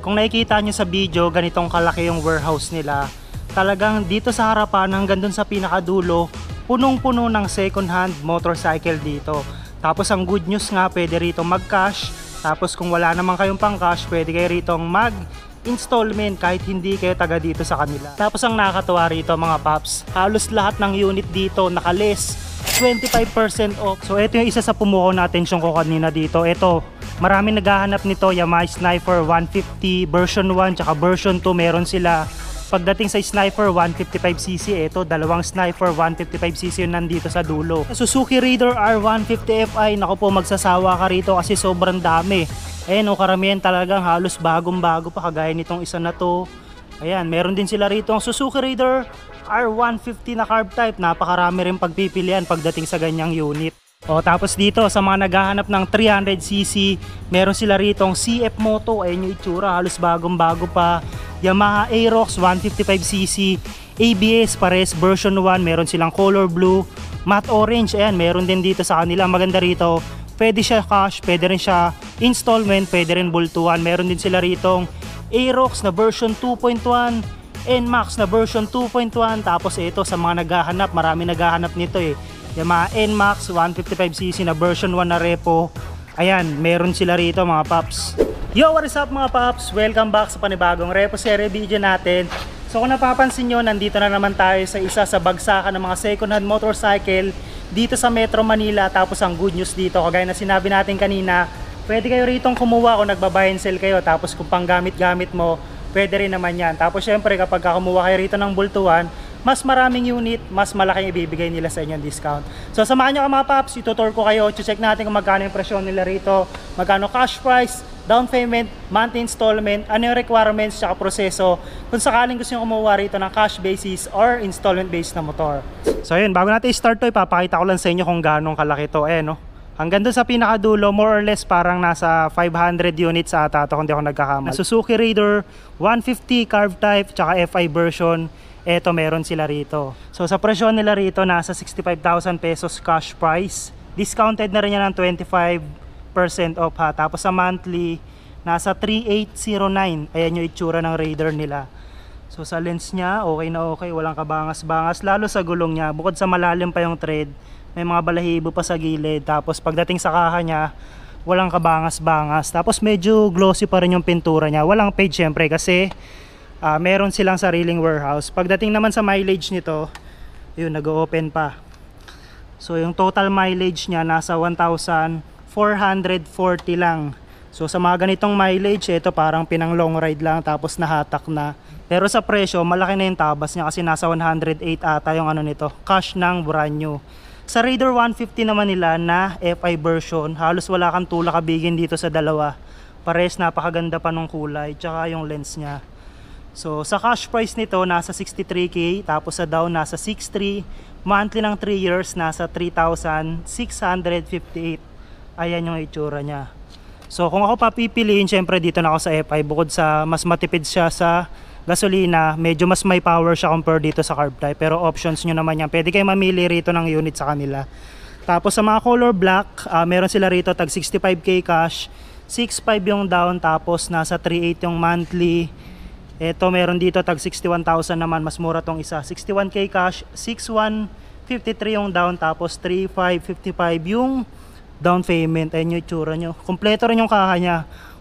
Kung nakikita nyo sa video, ganitong kalaki yung warehouse nila. Talagang dito sa harapan hanggang dun sa pinakadulo, punong-puno ng second hand motorcycle dito. Tapos ang good news nga, pwede rito mag-cash. Tapos kung wala naman kayong pang-cash, pwede kayo rito mag installment kahit hindi kayo taga dito sa kanila. Tapos ang nakakatuwa rito mga paps, halos lahat ng unit dito nakalis 25% off. So ito yung isa sa pumuho natin atensyon ko kanina dito. Ito, marami naghahanap nito, Yamaha Sniper 150 version 1 tsaka version 2 meron sila. Pagdating sa Sniper 155cc, ito dalawang Sniper 155cc yung nandito sa dulo. Suzuki Raider R150 Fi, nako po magsasawa ka rito kasi sobrang dami. Ayan eh, o, karamihan talagang halos bagong-bago pa kagaya nitong isa na to Ayan, meron din sila rito ang Suzuki Raider R150 na carb type. Napakarami rin pagpipilian pagdating sa ganyang unit. O tapos dito sa mga naghahanap ng 300cc, meron sila rito ang CF Moto. Ayan yung itsura, halos bagong-bago pa. Yamaha Aerox 155cc, ABS Pares version 1, meron silang color blue, matte orange. Ayan, meron din dito sa kanila. Maganda rito, pwede siya cash, pwede rin siya installment, pwede rin bultuan. Meron din sila rito Aerox na version 2.1, NMAX na version 2.1, tapos ito sa mga naghahanap, marami naghahanap nito eh. Yung mga NMAX 155cc na version 1 na repo, ayan, meron sila rito mga paps. Yo, what is up mga paps? Welcome back sa panibagong repo series video natin. So kung napapansin nyo, nandito na naman tayo sa isa sa bagsakan ng mga second hand motorcycle dito sa Metro Manila. Tapos ang good news dito, kagaya na sinabi natin kanina, pwede kayo rito kumuha kung nagbabuy and sell kayo tapos kung panggamit-gamit mo pwede rin naman yan tapos syempre kapag kumuha kayo rito ng bultuhan mas maraming unit, mas malaking ibibigay nila sa inyong discount. So samahan nyo ka mga paps, itutour ko kayo, check natin kung magkano yung presyon nila rito, magkano cash price, down payment, monthly installment, ano yung requirements, sa proseso, kung sakaling gusto nyo kumuha rito ng cash basis or installment based na motor. So ayun, bago natin start to, ipapakita ko lang sa inyo kung gano'ng kalaki to. Eh, no? Hanggang doon sa pinakadulo, more or less parang nasa 500 units ata ito kung di ako nagkakamali. Suzuki Raider 150 carb type tsaka FI version, eto meron sila rito. So sa presyo nila rito, nasa 65,000 pesos cash price. Discounted na rin yan ng 25% off ha. Tapos sa monthly, nasa 3809. Ayan yung itsura ng Raider nila. So sa lens niya, okay na okay, walang kabangas-bangas. Lalo sa gulong niya, bukod sa malalim pa yung tread, may mga balahibo pa sa gilid tapos pagdating sa kaha niya walang kabangas-bangas tapos medyo glossy pa rin yung pintura niya walang paid syempre kasi uh, meron silang sariling warehouse pagdating naman sa mileage nito yun nag-open pa so yung total mileage niya nasa 1,440 lang so sa mga ganitong mileage ito parang pinang long ride lang tapos nahatak na pero sa presyo malaki na yung tabas niya kasi nasa 108 ata yung ano nito cash ng brand new sa Raider 150 naman nila na FI version, halos wala kang tulak kabigin dito sa dalawa. Pares napakaganda pa ng kulay, tsaka yung lens niya. So sa cash price nito nasa 63k, tapos sa down nasa 63, monthly ng 3 years nasa 3,658. Ayan yung itsura niya. So kung ako papipiliin, syempre dito na ako sa FI bukod sa mas matipid siya sa gasolina, medyo mas may power siya compared dito sa carb type. Pero options nyo naman yan. Pwede kayo mamili rito ng unit sa kanila. Tapos sa mga color black, uh, meron sila rito tag 65k cash, 6.5 yung down tapos nasa 3.8 yung monthly. Ito meron dito tag 61,000 naman, mas mura tong isa. 61k cash, 6.153 yung down tapos 3.555 yung down payment. Ayun yung itsura nyo. Kompleto rin yung kaha niya.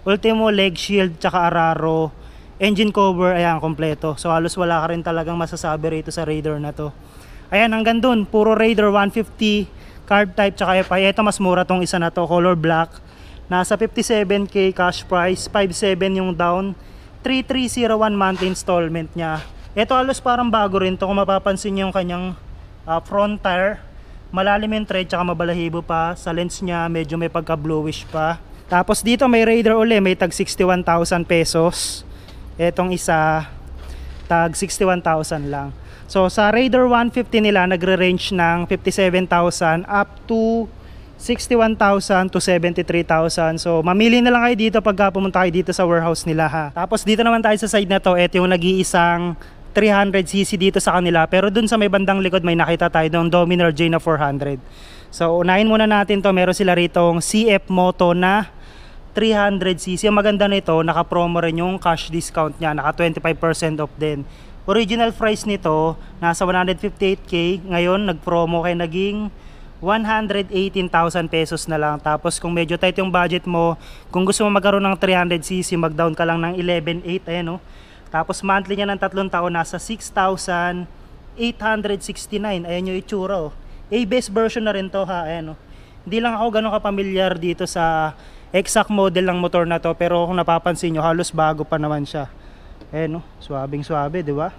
Ultimo leg shield tsaka araro engine cover, ayan, kompleto. So halos wala ka rin talagang masasabi rito sa Raider na to. Ayan, hanggang dun, puro Raider 150, carb type, tsaka FI. Ito mas mura tong isa na to, color black. Nasa 57k cash price, 57 yung down, 3301 month installment niya. Ito halos parang bago rin to, kung mapapansin yung kanyang uh, front tire. Malalim yung tread, tsaka mabalahibo pa. Sa lens niya, medyo may pagka-bluish pa. Tapos dito may Raider uli, may tag 61,000 pesos etong isa tag 61,000 lang so sa Raider 150 nila nagre-range ng 57,000 up to 61,000 to 73,000. So, mamili na lang kayo dito pag pumunta kayo dito sa warehouse nila ha. Tapos dito naman tayo sa side na to, ito yung nag-iisang 300cc dito sa kanila. Pero dun sa may bandang likod may nakita tayo ng Dominar J na 400. So, unahin muna natin to. Meron sila ritong CF Moto na 300cc. Ang maganda nito, naka-promo rin yung cash discount niya, naka 25% off din. Original price nito, nasa 158k. Ngayon, nag-promo kay naging 118,000 pesos na lang. Tapos kung medyo tight yung budget mo, kung gusto mo magkaroon ng 300cc, mag-down ka lang ng 11.8 Ayan, no? Tapos monthly niya ng tatlong taon, nasa 6,869. Ayan yung itsura. Oh. A-base version na rin to ha. Ayan, no? Hindi lang ako ganun kapamilyar dito sa exact model ng motor na to pero kung napapansin nyo halos bago pa naman siya ayan eh, no swabing swabe di ba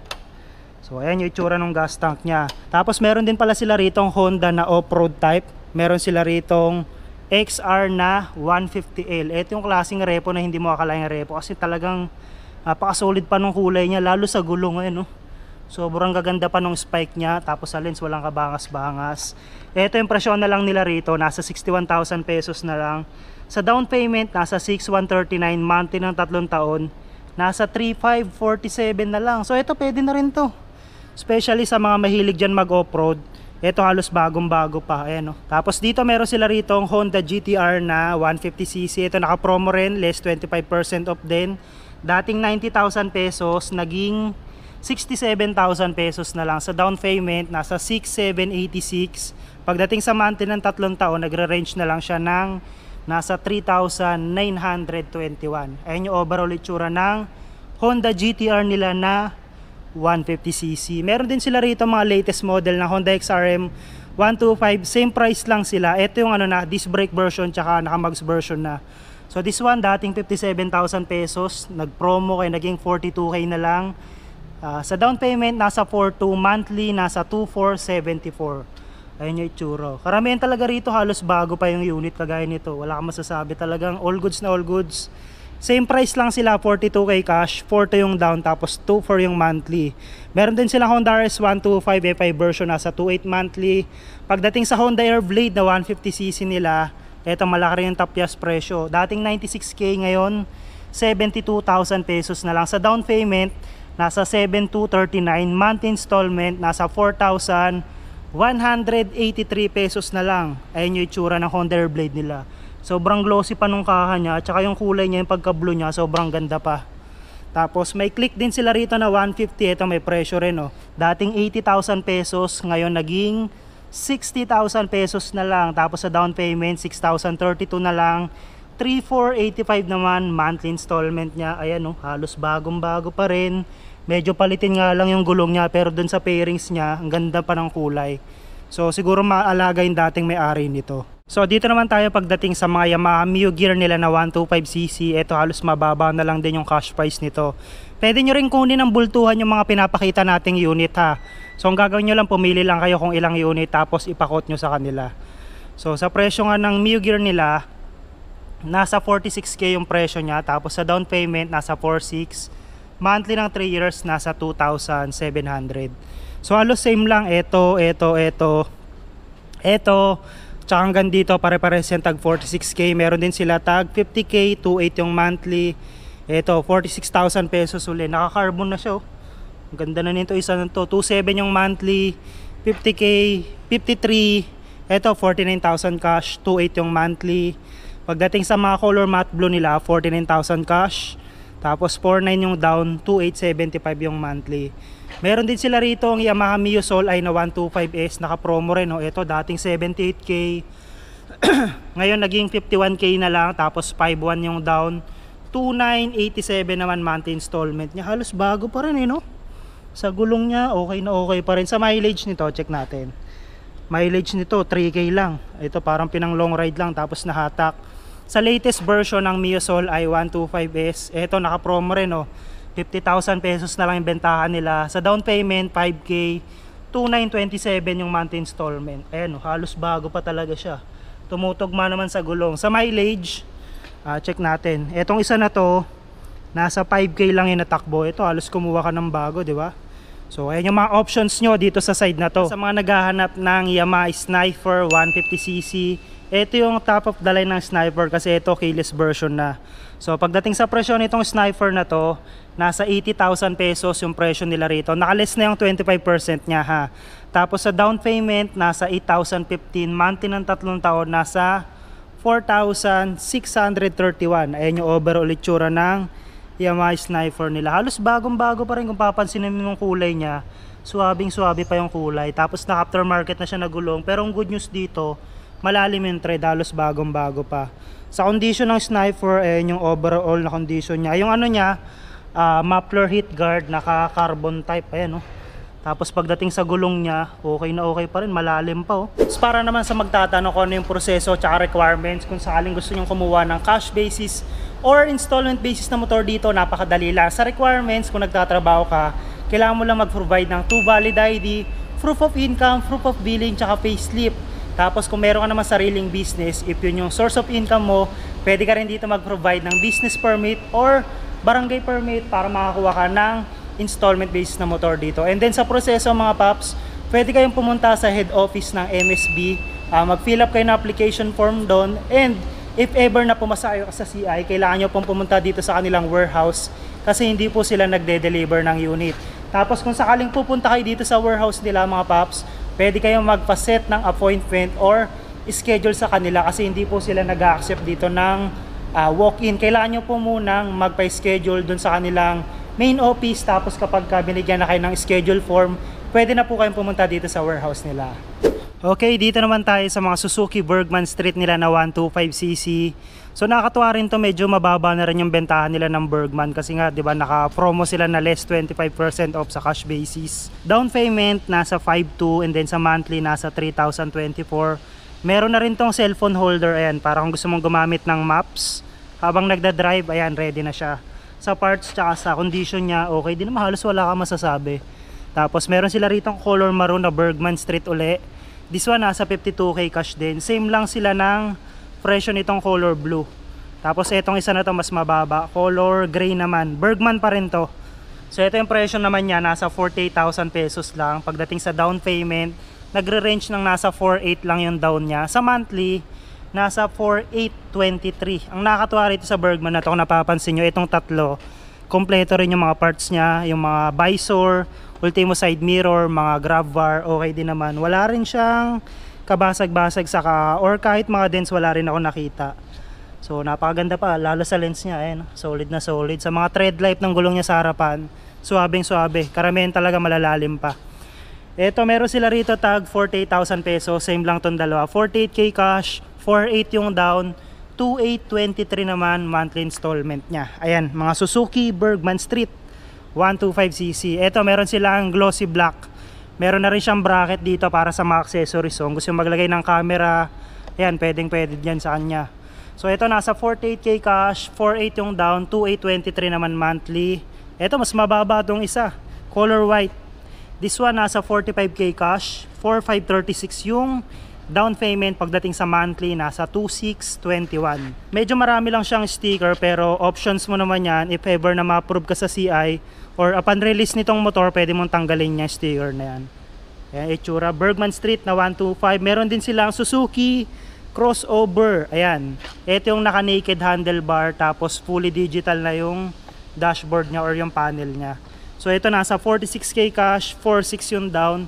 so ayan yung itsura ng gas tank niya tapos meron din pala sila ritong Honda na off-road type meron sila ritong XR na 150L ito yung klaseng repo na hindi mo akalain repo kasi talagang napaka solid pa nung kulay niya lalo sa gulong ayan eh, no Sobrang gaganda pa nung spike niya. Tapos sa lens, walang kabangas-bangas. Ito yung presyo na lang nila rito. Nasa 61,000 pesos na lang. Sa down payment, nasa 6,139. Monthly ng tatlong taon. Nasa 3,547 na lang. So ito, pwede na rin to. Especially sa mga mahilig diyan mag offroad Ito halos bagong-bago pa. Ayan, no? Tapos dito meron sila rito ang Honda GTR na 150cc. Ito naka-promo rin. Less 25% off din. Dating 90,000 pesos. Naging 67,000 pesos na lang. Sa down payment, nasa 6,786. Pagdating sa maintenance ng tatlong taon, nagre-range na lang siya ng nasa 3,921. Ayan yung overall itsura ng Honda GTR nila na 150cc. Meron din sila rito mga latest model na Honda XRM 125. Same price lang sila. Ito yung ano na, disc brake version tsaka nakamags version na. So this one, dating 57,000 pesos. Nag-promo kay naging 42k na lang. Uh, sa down payment, nasa 4.2 monthly, nasa 2,474. Ayun yung itsura. Karamihan talaga rito halos bago pa yung unit kagaya nito. Wala kang masasabi talagang all goods na all goods. Same price lang sila, 42k cash, 42 yung down, tapos 2.4 yung monthly. Meron din sila Honda RS125 F5 version, nasa 28 monthly. Pagdating sa Honda Airblade na 150cc nila, eto malaki rin yung tapyas presyo. Dating 96k ngayon, 72,000 pesos na lang. Sa down payment, nasa 7,239. Month installment, nasa 4,183 pesos na lang. Ayan yung itsura ng Honda Airblade nila. Sobrang glossy pa nung kaha niya. At saka yung kulay niya, yung pagka-blue niya, sobrang ganda pa. Tapos may click din sila rito na 150. Ito may presyo rin. Oh. Dating 80,000 pesos, ngayon naging 60,000 pesos na lang. Tapos sa down payment, 6,032 na lang. 3,485 naman monthly installment niya. Ayan, oh, halos bagong-bago pa rin. Medyo palitin nga lang yung gulong niya pero dun sa fairings niya, ang ganda pa ng kulay. So siguro maalaga yung dating may-ari nito. So dito naman tayo pagdating sa mga Yamaha Mio gear nila na 125cc. Ito halos mababa na lang din yung cash price nito. Pwede nyo rin kunin ang bultuhan yung mga pinapakita nating unit ha. So ang gagawin nyo lang, pumili lang kayo kung ilang unit tapos ipakot nyo sa kanila. So sa presyo nga ng Mio gear nila, nasa 46k yung presyo niya tapos sa down payment nasa 46 monthly ng 3 years nasa 2,700. So halos same lang ito, ito, ito, ito. Tsaka hanggang dito pare-pares yung tag 46k. Meron din sila tag 50k, 2.8 yung monthly. Ito, 46,000 pesos uli. Naka-carbon na siya oh. ganda na nito isa na to. 2.7 yung monthly, 50k, 53. Ito, 49,000 cash, 2.8 yung monthly. Pagdating sa mga color matte blue nila, 49,000 cash, tapos 49 yung down, 2875 yung monthly. Meron din sila rito ang Yamaha Mio Sol ay na 125S, naka-promo rin. No? Ito dating 78K, ngayon naging 51K na lang, tapos 5.1 yung down. 2987 naman monthly installment niya. Halos bago pa rin eh, no? Sa gulong niya, okay na okay pa rin. Sa mileage nito, check natin. Mileage nito, 3K lang. Ito parang pinang long ride lang, tapos nahatak. Sa latest version ng Miosol i125S, eto naka-promo rin oh. 50,000 pesos na lang yung bentahan nila. Sa down payment, 5K, 2,927 yung monthly installment. Ayan, oh, halos bago pa talaga siya. Tumutugma naman sa gulong. Sa mileage, uh, check natin. Etong isa na to, nasa 5K lang yung natakbo. Ito, halos kumuha ka ng bago, di ba? So, ayan yung mga options nyo dito sa side na to. Sa mga naghahanap ng Yamaha Sniper 150cc ito yung top of the line ng sniper kasi ito keyless version na. So pagdating sa presyo nitong sniper na to, nasa 80,000 pesos yung presyo nila rito. Nakaless na yung 25% niya ha. Tapos sa down payment, nasa 8,015. Monthly ng tatlong taon, nasa 4,631. Ayan yung overall itsura ng Yamaha Sniper nila. Halos bagong-bago pa rin kung papansin mo yung kulay niya. Suwabing-suwabe pa yung kulay. Tapos na aftermarket na siya na Pero ang good news dito, malalim yung thread, halos bagong-bago pa. Sa condition ng sniper, eh, yung overall na condition niya. Yung ano niya, uh, muffler heat guard, naka-carbon type, ayan oh. Tapos pagdating sa gulong niya, okay na okay pa rin, malalim pa oh. So, para naman sa magtatanong kung ano yung proseso at requirements kung sakaling gusto niyong kumuha ng cash basis or installment basis na motor dito, napakadali lang. Sa requirements, kung nagtatrabaho ka, kailangan mo lang mag-provide ng 2 valid ID, proof of income, proof of billing, tsaka payslip. Tapos kung meron ka naman sariling business, if yun yung source of income mo, pwede ka rin dito mag-provide ng business permit or barangay permit para makakuha ka ng installment basis na motor dito. And then sa proseso mga paps, pwede kayong pumunta sa head office ng MSB, uh, ah, mag-fill up kayo ng application form doon and if ever na pumasa kayo sa CI, kailangan nyo pong pumunta dito sa kanilang warehouse kasi hindi po sila nagde-deliver ng unit. Tapos kung sakaling pupunta kayo dito sa warehouse nila mga paps, pwede kayong magpa-set ng appointment or schedule sa kanila kasi hindi po sila nag-accept dito ng uh, walk-in. Kailangan nyo po munang magpa-schedule dun sa kanilang main office tapos kapag binigyan na kayo ng schedule form, pwede na po kayong pumunta dito sa warehouse nila. Okay, dito naman tayo sa mga Suzuki Bergman Street nila na 125cc. So nakakatuwa rin to medyo mababa na rin yung bentahan nila ng Bergman kasi nga 'di ba naka-promo sila na less 25% off sa cash basis. Down payment nasa 52 and then sa monthly nasa 3024. Meron na rin tong cellphone holder ayan para kung gusto mong gumamit ng maps habang nagda-drive ayan ready na siya. Sa parts tsaka sa condition niya okay din naman halos wala kang masasabi. Tapos meron sila rito color maroon na Bergman Street uli This one nasa 52k cash din. Same lang sila ng presyo nitong color blue. Tapos itong isa na to mas mababa, color gray naman. Bergman pa rin to. So ito yung presyo naman niya nasa 48,000 pesos lang pagdating sa down payment. Nagre-range ng nasa 48 lang yung down niya. Sa monthly nasa 4823. Ang nakakatuwa rito sa Bergman na to kung napapansin niyo itong tatlo, kompleto rin yung mga parts niya, yung mga visor, ultimo side mirror, mga grab bar, okay din naman. Wala rin siyang kabasag-basag saka or kahit mga dents wala rin ako nakita. So napakaganda pa lalo sa lens niya ayan, solid na solid sa mga tread life ng gulong niya sa harapan. Suwabeng suwabe, karamihan talaga malalalim pa. Ito meron sila rito tag 48,000 peso, same lang tong dalawa. 48k cash, 48 yung down, 2823 naman monthly installment niya. Ayan, mga Suzuki Bergman Street 125cc. Ito, meron silang glossy black. Meron na rin siyang bracket dito para sa mga accessories. So, kung gusto maglagay ng camera, ayan, pwedeng pwede yan sa kanya. So, ito nasa 48k cash, 48 yung down, 2823 naman monthly. Ito, mas mababa itong isa, color white. This one nasa 45k cash, 4536 yung Down payment pagdating sa monthly nasa 2621. Medyo marami lang siyang sticker pero options mo naman yan if ever na ma-approve ka sa CI or upon release nitong motor pwede mong tanggalin yung sticker na yan. Ayan, itsura. Bergman Street na 125. Meron din silang Suzuki crossover. Ayan. Ito yung naka-naked handlebar tapos fully digital na yung dashboard niya or yung panel niya. So ito nasa 46k cash, 46 yung down.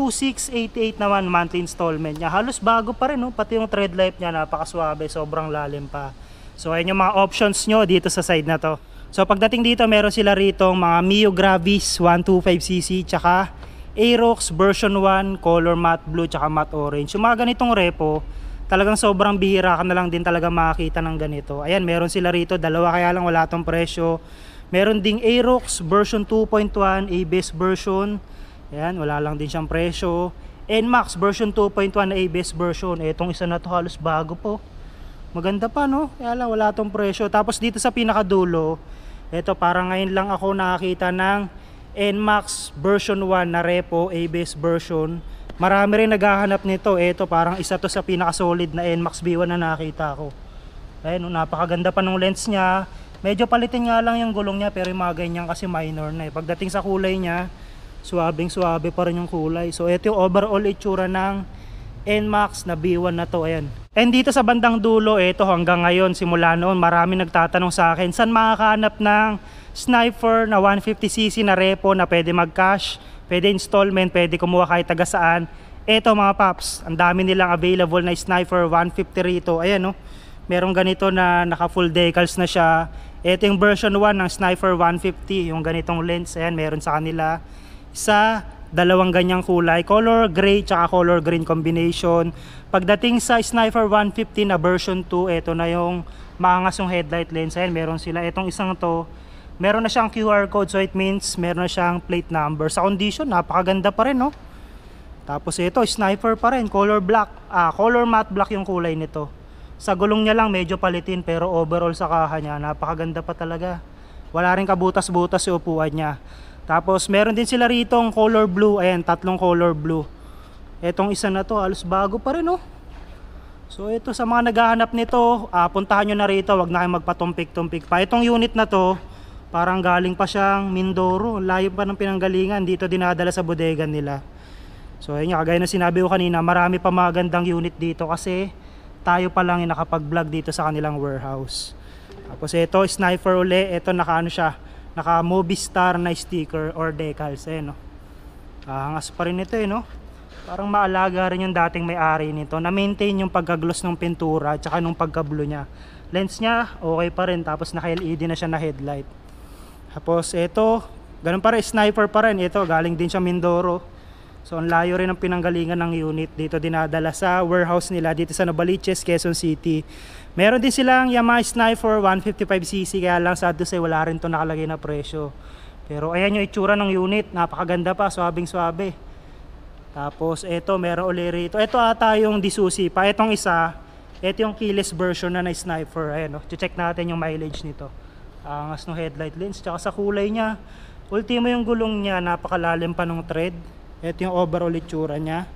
2688 naman monthly installment niya. Halos bago pa rin, no? pati yung tread life niya napakaswabe, sobrang lalim pa. So ayan yung mga options nyo dito sa side na to. So pagdating dito, meron sila rito mga Mio Gravis 125cc tsaka Aerox version 1, color matte blue tsaka matte orange. Yung mga ganitong repo, talagang sobrang bihira ka na lang din talaga makakita ng ganito. Ayan, meron sila rito, dalawa kaya lang wala tong presyo. Meron ding Aerox version 2.1, ABS version Ayan, wala lang din siyang presyo. NMAX version 2.1 na ABS version. Itong isa na to halos bago po. Maganda pa no? Kaya lang, wala tong presyo. Tapos dito sa pinakadulo, ito para ngayon lang ako nakakita ng NMAX version 1 na repo, ABS version. Marami rin naghahanap nito. Ito parang isa to sa pinaka-solid na NMAX B1 na nakita ko. Ayan, napakaganda pa ng lens niya. Medyo palitin nga lang yung gulong niya pero yung mga ganyan kasi minor na eh. Pagdating sa kulay niya, swabing swabe pa rin yung kulay. So ito yung overall itsura ng NMAX na B1 na to. Ayan. And dito sa bandang dulo, ito hanggang ngayon, simula noon, marami nagtatanong sa akin, saan makakahanap ng sniper na 150cc na repo na pwede mag-cash, pwede installment, pwede kumuha kahit taga saan. Ito mga paps, ang dami nilang available na sniper 150 rito. Ayan no. Merong ganito na naka full decals na siya. Ito yung version 1 ng sniper 150, yung ganitong lens. Ayan, meron sa kanila sa dalawang ganyang kulay, color gray tsaka color green combination. Pagdating sa Sniper 115 na version 2, ito na yung maangasong headlight lens. Ayan, meron sila. Itong isang to, meron na siyang QR code. So it means meron na siyang plate number. Sa condition, napakaganda pa rin, no? Tapos ito, sniper pa rin. Color black. Ah, color matte black yung kulay nito. Sa gulong niya lang, medyo palitin. Pero overall sa kaha niya, napakaganda pa talaga. Wala rin kabutas-butas yung upuan niya. Tapos meron din sila rito ang color blue. Ayan, tatlong color blue. Etong isa na to, halos bago pa rin oh. So ito sa mga naghahanap nito, uh, puntahan nyo na rito. Huwag na kayong magpatumpik-tumpik pa. Itong unit na to, parang galing pa siyang Mindoro. Layo pa ng pinanggalingan. Dito dinadala sa bodega nila. So ayun nga, kagaya na sinabi ko kanina, marami pa magandang unit dito kasi tayo pa lang yung nakapag-vlog dito sa kanilang warehouse. Tapos ito, sniper uli. Ito nakaano siya naka movie star na sticker or decals eh no angas pa rin ito eh no parang maalaga rin yung dating may-ari nito na maintain yung pagkagloss ng pintura at saka nung pagkablo niya lens niya okay pa rin tapos naka LED na siya na headlight tapos ito ganun para sniper pa rin ito galing din siya Mindoro so ang layo rin ng pinanggalingan ng unit dito dinadala sa warehouse nila dito sa Nabaliches, Quezon City Meron din silang Yamaha Sniper 155cc kaya lang sad to say wala rin to nakalagay na presyo. Pero ayan yung itsura ng unit, napakaganda pa, swabing swabe. Tapos ito, meron ulit rito. Ito ata yung disusi pa. Itong isa, ito yung keyless version na na sniper. Ayan o, oh. check natin yung mileage nito. Angas ng headlight lens, tsaka sa kulay niya. Ultimo yung gulong niya, napakalalim pa ng tread. Ito yung overall itsura niya.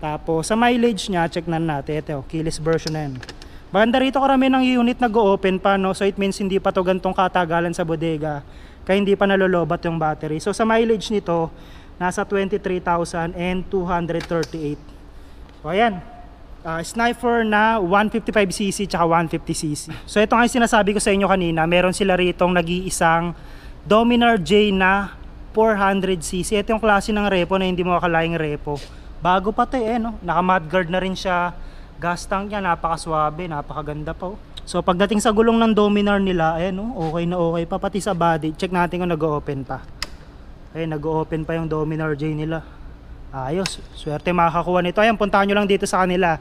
Tapos sa mileage niya, check na natin. Ito, oh, keyless version na yun. Banda rito karami ng unit nag-open pa no. So it means hindi pa to gantong katagalan sa bodega. Kaya hindi pa nalolobat yung battery. So sa mileage nito, nasa 23,238. O ayan. Uh, sniper na 155cc tsaka 150cc. So ito nga yung sinasabi ko sa inyo kanina. Meron sila ritong nag-iisang Dominar J na 400cc. Ito yung klase ng repo na hindi mo akalaing repo. Bago pa to eh no. Naka mudguard na rin siya gas tank niya napakaswabe napakaganda po. Oh. so pagdating sa gulong ng dominar nila ayan oh, okay na okay pa pati sa body check natin kung nag-open pa Ay, eh, nag-open pa yung dominar J nila ayos swerte makakakuha nito Ayun, puntahan niyo lang dito sa kanila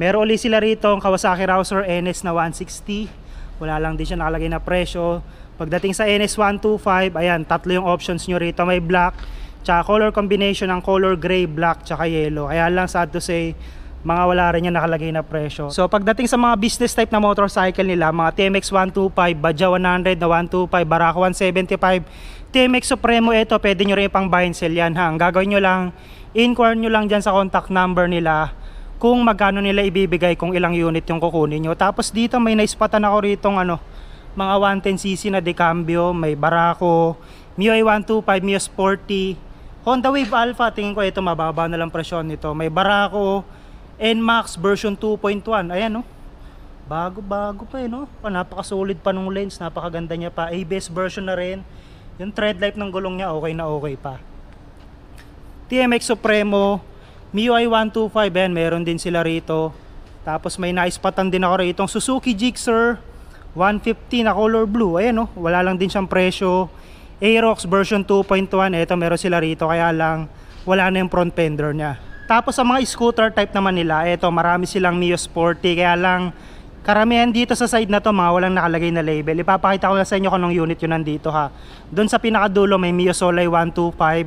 meron ulit sila rito ang Kawasaki Rouser NS na 160 wala lang din siya nakalagay na presyo pagdating sa NS 125 ayan tatlo yung options nyo rito may black Tsaka color combination ng color gray, black, tsaka yellow. Kaya lang sad to say, mga wala rin yan nakalagay na presyo. So pagdating sa mga business type na motorcycle nila, mga TMX 125, Baja 100 na 125, Barako 175, TMX Supremo ito, pwede nyo rin pang buy and sell yan ha. Ang gagawin nyo lang, inquire nyo lang dyan sa contact number nila kung magkano nila ibibigay kung ilang unit yung kukunin nyo. Tapos dito may naispatan ako rito ano, mga 110cc na decambio, may Barako, MIUI 125, MIUI Sporty, Honda Wave Alpha, tingin ko ito mababa na lang presyon nito. May Barako, NMAX version 2.1. Ayan, no? Bago-bago pa, eh, no? Oh, napaka-solid pa nung lens. Napakaganda niya pa. ABS version na rin. Yung tread life ng gulong niya, okay na okay pa. TMX Supremo, MIUI 125. Ayan, meron din sila rito. Tapos may naispatan din ako rito. Itong Suzuki Gixxer 150 na color blue. Ayan, no? Wala lang din siyang presyo. Aerox version 2.1. Ito, meron sila rito. Kaya lang, wala na yung front fender niya. Tapos sa mga scooter type naman nila, eto marami silang Mio Sporty kaya lang karamihan dito sa side na to mga walang nakalagay na label. Ipapakita ko na sa inyo kung anong unit yun nandito ha. Doon sa pinakadulo may Mio Solay 125.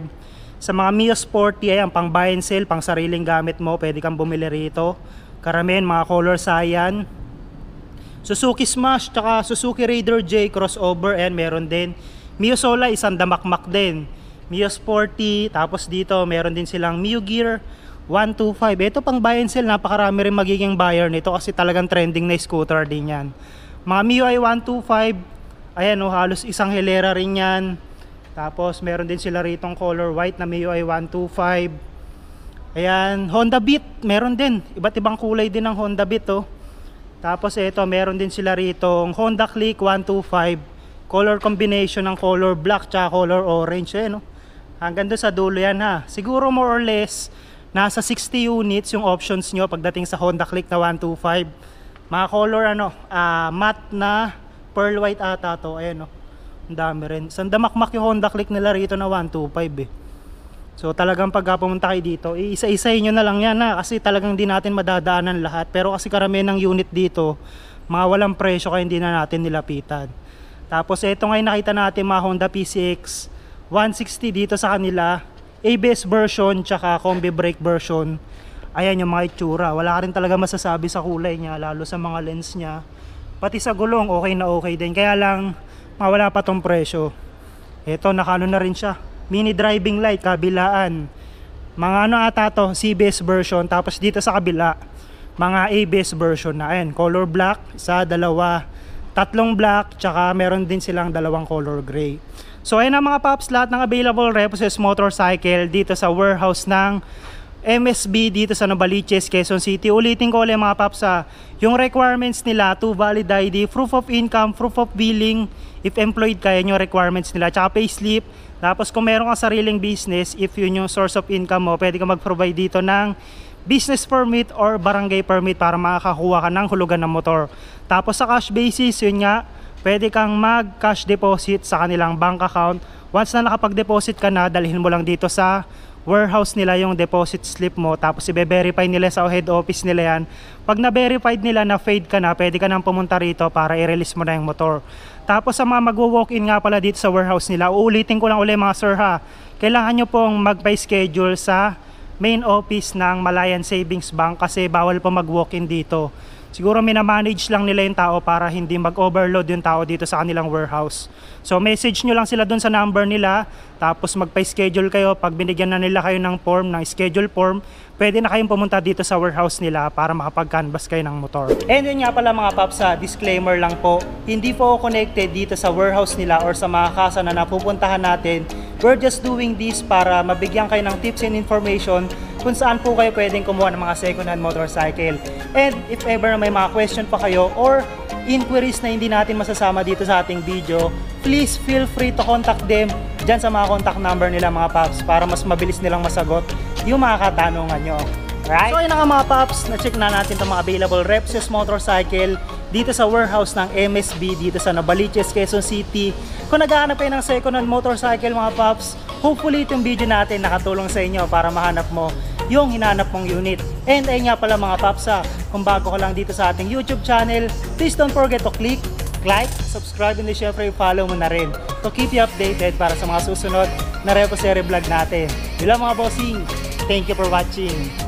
Sa mga Mio Sporty ayan pang buy and sell, pang sariling gamit mo, pwede kang bumili rito. Karamihan mga color sayan. Suzuki Smash, tsaka Suzuki Raider J crossover, and meron din. Mio Sola isang damakmak din. Mio Sporty, tapos dito meron din silang Mio Gear 125. Ito pang buy and sell, napakarami rin magiging buyer nito kasi talagang trending na scooter din yan. Mga Mio ay 125, ayan o, oh, halos isang hilera rin yan. Tapos meron din sila ritong color white na Mio ay 125. Ayan, Honda Beat, meron din. Iba't ibang kulay din ng Honda Beat oh. Tapos ito, meron din sila ritong Honda Click 125 color combination ng color black tsaka color orange. Ayan, oh Hanggang doon sa dulo yan ha. Siguro more or less, nasa 60 units yung options nyo pagdating sa Honda Click na 125. Mga color ano, uh, matte na pearl white ata to. ayun no. Oh. Ang dami rin. Sandamakmak yung Honda Click nila rito na 125 eh. So talagang pagka pumunta kayo dito, iisa-isahin nyo na lang yan ha. Kasi talagang hindi natin madadaanan lahat. Pero kasi karamihan ng unit dito, mga walang presyo kaya hindi na natin nilapitan. Tapos ito ngayon nakita natin mga Honda PCX 160 dito sa kanila ABS version tsaka combi brake version ayan yung mga itsura wala rin talaga masasabi sa kulay niya lalo sa mga lens niya pati sa gulong okay na okay din kaya lang mawala pa tong presyo eto nakano na rin siya mini driving light kabilaan mga ano ata to CBS version tapos dito sa kabila mga ABS version na ayan color black sa dalawa tatlong black, tsaka meron din silang dalawang color gray. So ayun ang mga pops, lahat ng available Reposis motorcycle dito sa warehouse ng MSB dito sa Novaliches, Quezon City. Ulitin ko ulit mga paps ha. Yung requirements nila, to valid ID, proof of income, proof of billing, if employed kaya yung requirements nila. Tsaka payslip. Tapos kung meron ka sariling business, if yun yung source of income mo, pwede ka mag-provide dito ng business permit or barangay permit para makakakuha ka ng hulugan ng motor. Tapos sa cash basis, yun nga, pwede kang mag-cash deposit sa kanilang bank account. Once na nakapag-deposit ka na, dalhin mo lang dito sa warehouse nila yung deposit slip mo tapos i-verify nila sa head office nila yan. Pag na-verified nila na fade ka na, pwede ka nang pumunta rito para i-release mo na yung motor. Tapos sa mga magwo-walk-in nga pala dito sa warehouse nila, uulitin ko lang ulit mga sir ha, kailangan nyo pong magpa-schedule sa main office ng Malayan Savings Bank kasi bawal po mag-walk-in dito. Siguro minamanage lang nila yung tao para hindi mag-overload yung tao dito sa kanilang warehouse. So message nyo lang sila doon sa number nila tapos magpa-schedule kayo. Pag binigyan na nila kayo ng form, ng schedule form, pwede na kayong pumunta dito sa warehouse nila para makapag-canvas kayo ng motor. And yun nga pala mga paps, disclaimer lang po, hindi po ako connected dito sa warehouse nila or sa mga kasa na napupuntahan natin. We're just doing this para mabigyan kayo ng tips and information kung saan po kayo pwedeng kumuha ng mga second-hand motorcycle. And if ever may mga question pa kayo or inquiries na hindi natin masasama dito sa ating video, please feel free to contact them dyan sa mga contact number nila mga paps para mas mabilis nilang masagot yung mga katanungan nyo. Right? So yun nga mga paps, na-check na natin itong mga available Repsis motorcycle dito sa warehouse ng MSB dito sa Nabaliches, Quezon City. Kung naghahanap kayo ng second-hand motorcycle mga paps, hopefully itong video natin nakatulong sa inyo para mahanap mo yung hinanap mong unit. And ayun nga pala mga paps, kung bago ka lang dito sa ating YouTube channel, please don't forget to click like, subscribe, and syempre follow mo na rin to keep you updated para sa mga susunod na Repo Serie vlog natin. Yun mga bossing. Thank you for watching.